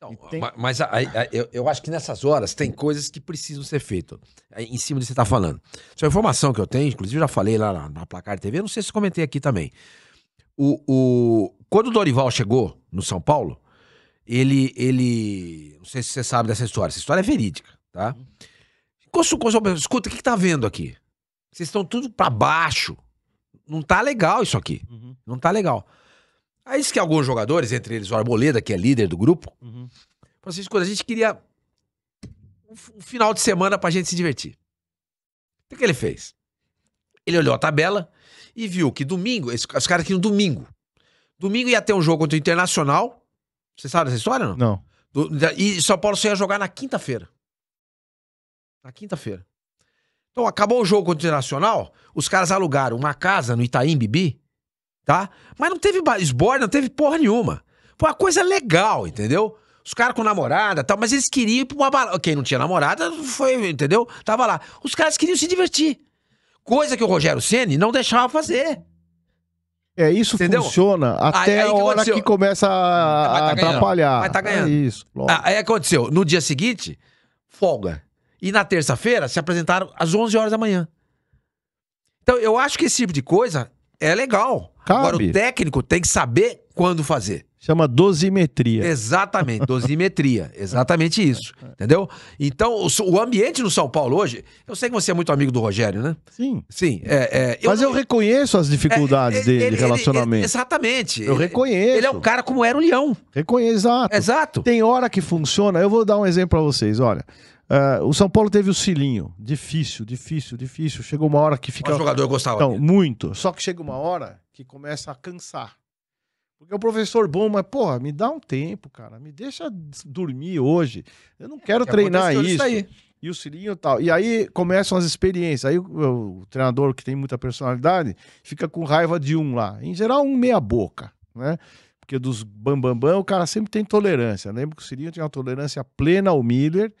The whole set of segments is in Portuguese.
Então, tem... Mas a, a, a, eu, eu, acho que nessas horas tem coisas que precisam ser feitas, é, em cima do que você está falando. Só a informação que eu tenho, inclusive eu já falei lá na, na placar de TV, não sei se comentei aqui também. O, o, quando o Dorival chegou no São Paulo, ele, ele. Não sei se você sabe dessa história, essa história é verídica, tá? Escuta, o que, que tá vendo aqui? Vocês estão tudo para baixo. Não tá legal isso aqui. Uhum. Não tá legal. Aí é isso que alguns jogadores, entre eles o Arboleda, que é líder do grupo, uhum. Francisco, assim, a gente queria um final de semana pra gente se divertir. O que ele fez? Ele olhou a tabela e viu que domingo, os caras queriam domingo. Domingo ia ter um jogo contra o Internacional. Você sabe dessa história, não? Não. Do, e São Paulo só ia jogar na quinta-feira. Na quinta-feira. Então acabou o jogo contra o Internacional, os caras alugaram uma casa no Itaim Bibi tá? Mas não teve esborne, não teve porra nenhuma. Foi uma coisa legal, entendeu? Os caras com namorada tal, mas eles queriam ir pra uma balada. Quem não tinha namorada foi, entendeu? Tava lá. Os caras queriam se divertir. Coisa que o Rogério Ceni não deixava fazer. É, isso entendeu? funciona até aí, aí a hora aconteceu? que começa a, tá atrapalhar. Mas tá ganhando. É isso. Ah, aí aconteceu. No dia seguinte, folga. E na terça-feira se apresentaram às 11 horas da manhã. Então eu acho que esse tipo de coisa é legal. Cabe. Agora, o técnico tem que saber quando fazer. Chama dosimetria. Exatamente, dosimetria. exatamente isso. Entendeu? Então, o, ambiente no São Paulo hoje, eu sei que você é muito amigo do Rogério, né? Sim. Sim. É, é, eu, Mas eu, reconheço as é, dificuldades é, dele ele, relacionamento. Ele, exatamente. Eu reconheço. Ele é um cara como era o Leão. Reconheço, exato. Exato. Tem hora que funciona. Eu vou dar um exemplo para vocês. Olha, Uh, o São Paulo teve o Cilinho. Difícil, difícil, difícil. Chegou uma hora que fica. O jogador gostava. Então, muito. Só que chega uma hora que começa a cansar. Porque o é professor bom, mas, porra, me dá um tempo, cara. Me deixa dormir hoje. Eu não quero que é, treinar isso. isso e o Cilinho e tal. E aí começam as experiências. Aí o, o treinador que tem muita personalidade fica com raiva de um lá. Em geral, um meia-boca, né? Porque dos bambambam, bam, bam, o cara sempre tem tolerância. lembro que o Cilinho tinha uma tolerância plena ao Miller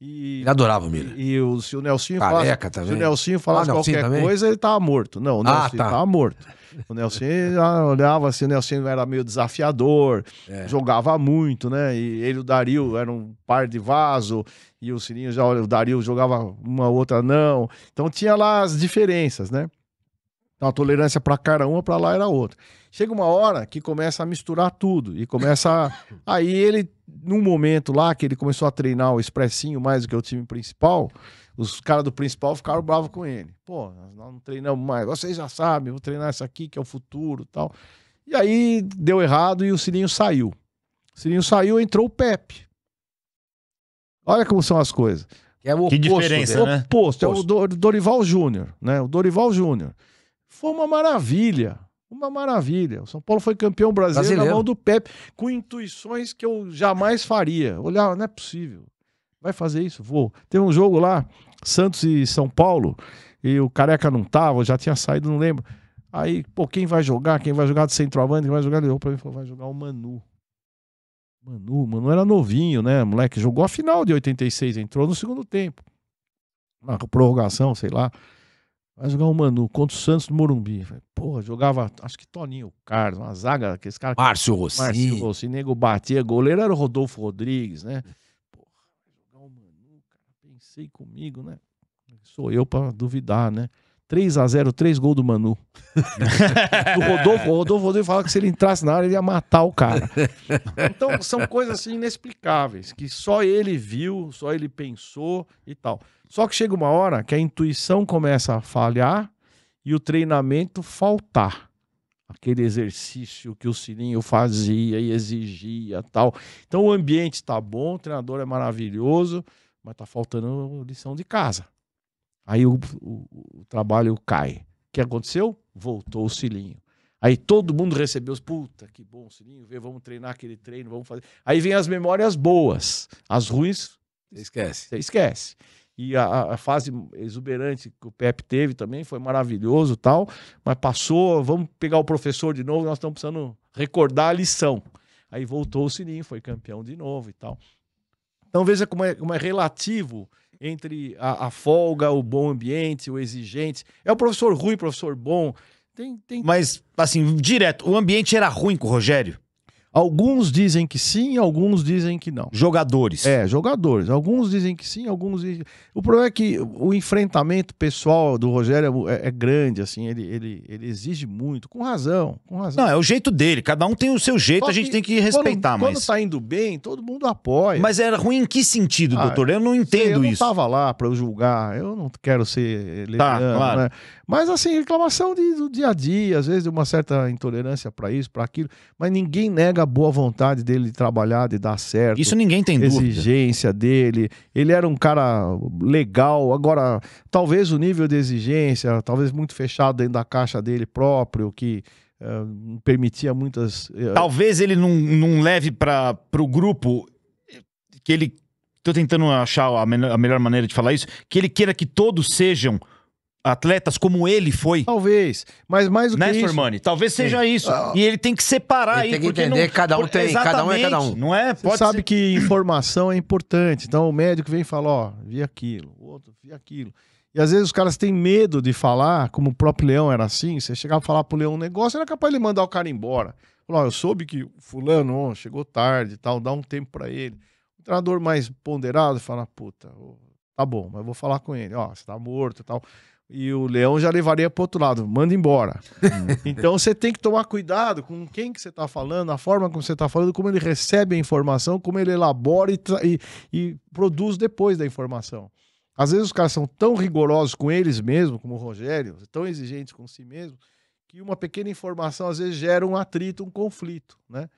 e, ele adorava o Miller. E, e o, se o Nelsinho Careca falasse, também. Se o Nelsinho falasse ah, qualquer também? coisa, ele tava morto. Não, o ah, Nelsinho tá. tava morto. O Nelsinho olhava assim, o Nelsinho era meio desafiador, é. jogava muito, né? E ele e o Dario é. era um par de vaso, e o Sininho já, o Dario jogava uma outra não. Então tinha lá as diferenças, né? Então a tolerância para cara uma, para lá era outra. Chega uma hora que começa a misturar tudo e começa. A... Aí ele num momento lá que ele começou a treinar o Expressinho mais do que o time principal, os caras do principal ficaram bravos com ele. Pô, nós não treinamos mais. Vocês já sabem, vou treinar essa aqui que é o futuro tal. E aí deu errado e o Sininho saiu. O Sininho saiu entrou o Pepe. Olha como são as coisas. É o que oposto, diferença, né? oposto. É o Dorival Júnior, né? O Dorival Júnior. Foi uma maravilha. Uma maravilha. O São Paulo foi campeão brasileiro, brasileiro. na mão do Pepe, com intuições que eu jamais faria. Olhava, não é possível. Vai fazer isso? Vou. Tem um jogo lá, Santos e São Paulo, e o Careca não tava, já tinha saído, não lembro. Aí, pô, quem vai jogar? Quem vai jogar de centroavante? Quem vai jogar? Ele olhou pra mim e falou, vai jogar o Manu. Manu, Manu era novinho, né? Moleque, jogou a final de 86, entrou no segundo tempo. Na prorrogação, sei lá. Vai jogar o Manu contra o Santos do Morumbi. porra, jogava, acho que Toninho Carlos, uma zaga, aqueles caras. Márcio Rossi, Márcio Rossi, nego batia, goleiro era o Rodolfo Rodrigues, né? Porra, jogar o Manu, cara, pensei comigo, né? Sou eu pra duvidar, né? 3 a 0 3 gols do Manu. o Rodolfo, o Rodolfo Rodolfo falava que se ele entrasse na área, ele ia matar o cara. Então, são coisas assim inexplicáveis, que só ele viu, só ele pensou e tal. Só que chega uma hora que a intuição começa a falhar e o treinamento faltar. Aquele exercício que o Sininho fazia e exigia tal. Então o ambiente está bom, o treinador é maravilhoso, mas está faltando lição de casa. Aí o, o, o trabalho cai. O que aconteceu? Voltou o Silinho. Aí todo mundo recebeu os puta, que bom, Sininho, vamos treinar aquele treino, vamos fazer. Aí vem as memórias boas, as ruins. Você esquece. Você esquece e a, a, fase exuberante que o Pepe teve também foi maravilhoso tal, mas passou, vamos pegar o professor de novo, nós estamos precisando recordar a lição. Aí voltou o Sininho, foi campeão de novo e tal. Então veja como é, como é relativo entre a, a, folga, o bom ambiente, o exigente. É o professor ruim, professor bom. Tem, tem... Mas, assim, direto, o ambiente era ruim com o Rogério? Alguns dizem que sim, alguns dizem que não. Jogadores. É, jogadores. Alguns dizem que sim, alguns dizem. O problema é que o enfrentamento pessoal do Rogério é, é, é grande, assim, ele, ele, ele exige muito, com razão, com razão. Não, é o jeito dele, cada um tem o seu jeito, a gente tem que respeitar, quando, mas. Quando tá indo bem, todo mundo apoia. Mas era ruim em que sentido, ah, doutor? Eu não entendo sei, eu não isso. Eu tava lá para julgar, eu não quero ser tá, né? claro. né? Mas assim, reclamação de, do dia a dia, às vezes de uma certa intolerância para isso, para aquilo, mas ninguém nega boa vontade dele de trabalhar, de dar certo. Isso ninguém tem exigência dúvida. Exigência dele. Ele era um cara legal. Agora, talvez o nível de exigência, talvez muito fechado dentro da caixa dele próprio, que uh, permitia muitas. Uh... Talvez ele não, não leve para o grupo que ele. Estou tentando achar a, a melhor maneira de falar isso, que ele queira que todos sejam atletas como ele foi. Talvez, mas mais do né, que isso. Sormani? Talvez seja Sim. isso. Ah, e ele tem que separar ele aí. Tem que entender, não... cada um tem, Exatamente. cada um é cada um. Não é? Pode Você sabe ser... que informação é importante. Então o médico vem e fala, ó, vi aquilo, o outro vi aquilo. E às vezes os caras têm medo de falar, como o próprio Leão era assim, você chegava a falar pro Leão um negócio, era capaz de mandar o cara embora. Falar, eu soube que fulano chegou tarde e tal, dá um tempo para ele. O treinador mais ponderado fala, puta, tá bom, mas vou falar com ele, ó, você tá morto e tal. E o leão já levaria para outro lado, manda embora. então você tem que tomar cuidado com quem que você está falando, a forma como você está falando, como ele recebe a informação, como ele elabora e, e, e produz depois da informação. Às vezes os caras são tão rigorosos com eles mesmos, como o Rogério, tão exigentes com si mesmo, que uma pequena informação às vezes gera um atrito, um conflito, né?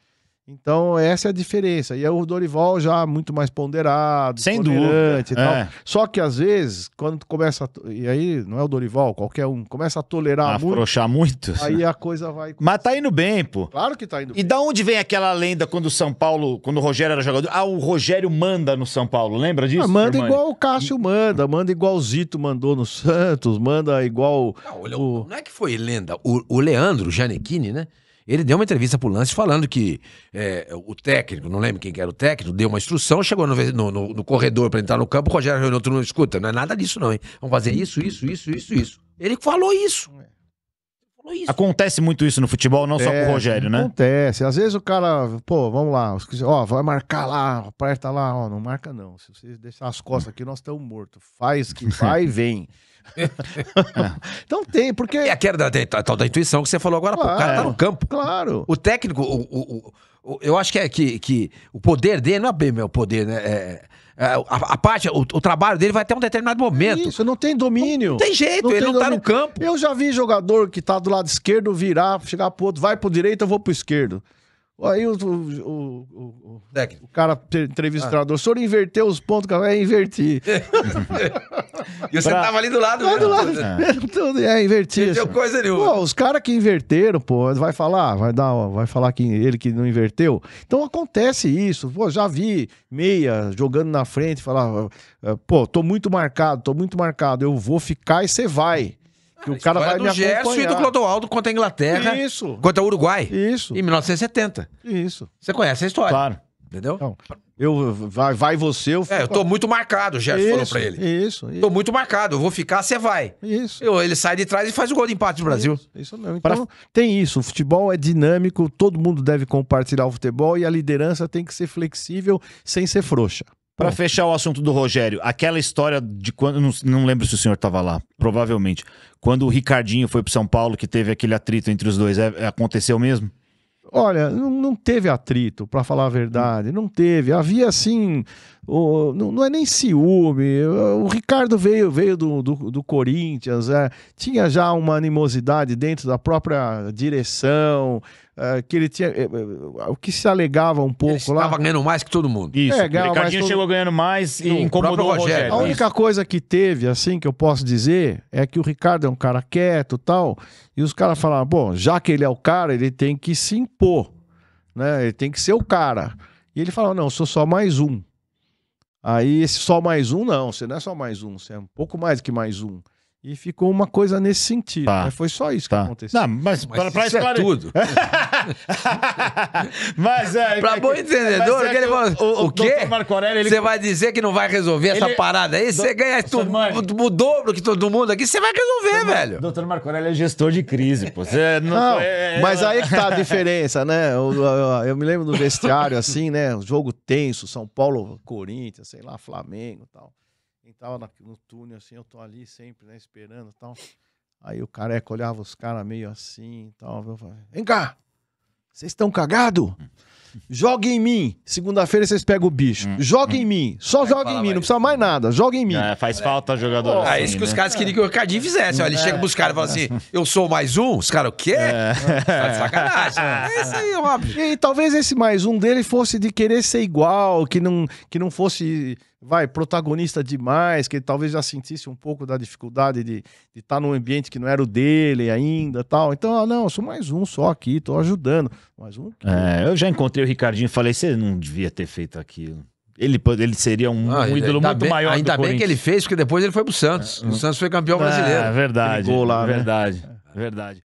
Então, essa é a diferença. E o Dorival já muito mais ponderado, Sem dúvida. e tal. É. Só que às vezes, quando começa. A... E aí, não é o Dorival, qualquer um, começa a tolerar a muito. Afrouxar muito. Aí a coisa vai. Mas tá indo bem, pô. Claro que tá indo e bem. E da onde vem aquela lenda quando o São Paulo, quando o Rogério era jogador? Ah, o Rogério manda no São Paulo, lembra disso? Ah, manda igual o Cássio manda, manda igual o Zito mandou no Santos, manda igual. Não, o... não é que foi lenda. O, o Leandro Janequini, né? Ele deu uma entrevista pro Lance falando que é, o técnico, não lembro quem que era o técnico, deu uma instrução, chegou no, no, no, no corredor para entrar no campo, o Rogério Reunião, outro não escuta, não é nada disso não, hein? Vamos fazer isso, isso, isso, isso, isso. Ele falou isso. É. Isso. Acontece muito isso no futebol, não só com o é, Rogério, né? Acontece. Às vezes o cara, pô, vamos lá, ó, vai marcar lá, aperta lá, ó, não marca não. Se você deixar as costas aqui, nós estamos mortos. Faz que vai e vem. é. Então tem, porque. É aquela tal da, da, da, intuição que você falou agora, claro, pô, o cara tá no campo. Claro. O técnico, o, o, o eu acho que é que, que o poder dele não é bem meu poder, né? É, é, é, a, a, parte, o, o, trabalho dele vai até um determinado momento. Isso, não tem domínio. Não, tem jeito, não ele tem não domínio. tá no campo. Eu já vi jogador que tá do lado esquerdo virar, chegar pro outro, vai pro direito, eu vou pro esquerdo. Aí o, o, o, o, cara entrevistador, ah. o senhor inverteu os pontos, cara, é invertir. e você pra... tava ali do lado, do lado, né? tudo, é invertir. Não coisa nenhuma. Pô, os caras que inverteram, pô, vai falar, vai dar, vai falar que ele que não inverteu. Então acontece isso. Pô, já vi meia jogando na frente, falar, eh, pô, tô muito marcado, tô muito marcado, eu vou ficar e você vai. Que o cara vai do Gerson e do Clodoaldo contra a Inglaterra. Isso. Contra o Uruguai. Isso. Em 1970. Isso. Você conhece a história. Claro. Entendeu? Então, eu, vai, vai você, eu fico... É, eu tô muito marcado, o Gerson isso, falou pra ele. Isso, isso. Tô muito marcado, eu vou ficar, você vai. Isso. Eu, ele sai de trás e faz o gol de empate do Brasil. Isso, isso mesmo. Então, pra... tem isso, o futebol é dinâmico, todo mundo deve compartilhar o futebol e a liderança tem que ser flexível sem ser frouxa. Para fechar o assunto do Rogério, aquela história de quando. Não, não lembro se o senhor estava lá, provavelmente. Quando o Ricardinho foi para São Paulo, que teve aquele atrito entre os dois, é, é aconteceu mesmo? Olha, não, não teve atrito, para falar a verdade. Não teve. Havia assim. O, não, não, é nem ciúme. O Ricardo veio veio do, do, do Corinthians. É, tinha já uma animosidade dentro da própria direção. É, que ele tinha. É, é, o que se alegava um pouco ele lá. Estava ganhando mais que todo mundo. Isso. É, o Ricardinho todo... chegou ganhando mais e incomodou o Rogério. A única isso. Né? coisa que teve, assim, que eu posso dizer, é que o Ricardo é um cara quieto e tal. E os caras falaram: bom, já que ele é o cara, ele tem que se impor. Né? Ele tem que ser o cara. E ele falou: não, sou só mais um. Aí esse só mais um, não, você não é só mais um, você é um pouco mais que mais um. E ficou uma coisa nesse sentido. Tá. Mas né? foi só isso tá. que aconteceu. Não, mas, mas para esclarecer é tudo. mas é, para é bom entendedor, é que ele o, o, o quê? Marco Aurélio, ele... Você vai dizer que não vai resolver ele... essa parada aí? Você ganha tu, o dobro que todo mundo aqui, você vai resolver, doutor, velho. Doutor Marco Aurélio é gestor de crise, pô. Você não, não é-, é... mas aí que tá a diferença, né? Eu, eu, eu me lembro do vestiário assim, né? O jogo tenso, São Paulo, Corinthians, sei lá, Flamengo, tal quem na, no túnel, assim, eu tô ali sempre, né, esperando tal. Aí o careca olhava os caras meio assim e tal. Eu falei, vem cá! Vocês estão cagado? Joga em mim. Segunda-feira vocês pegam o bicho. Hum, joga hum. em mim. Só é, joga em mim. Não precisa mais nada. Joga em mim. É, faz falta jogador. Oh, assim, é isso que né? os caras queriam que o Ricardinho fizesse. ele é, chega pros caras e fala assim: eu sou mais um? Os caras, o quê? É. Tá sacanagem. Né? É isso aí, óbvio. É e talvez esse mais um dele fosse de querer ser igual, que não, que não fosse vai, protagonista demais, que ele talvez já sentisse um pouco da dificuldade de estar tá num ambiente que não era o dele ainda tal. Então, ah, não, eu sou mais um só aqui, tô ajudando. Mais um. É, eu já encontrei o Ricardinho e falei, você não devia ter feito aquilo. Ele, ele seria um, ah, um ídolo muito bem, maior Ainda bem que ele fez, porque depois ele foi pro Santos. É, o Santos foi campeão é brasileiro. É verdade. lá, né? verdade, verdade.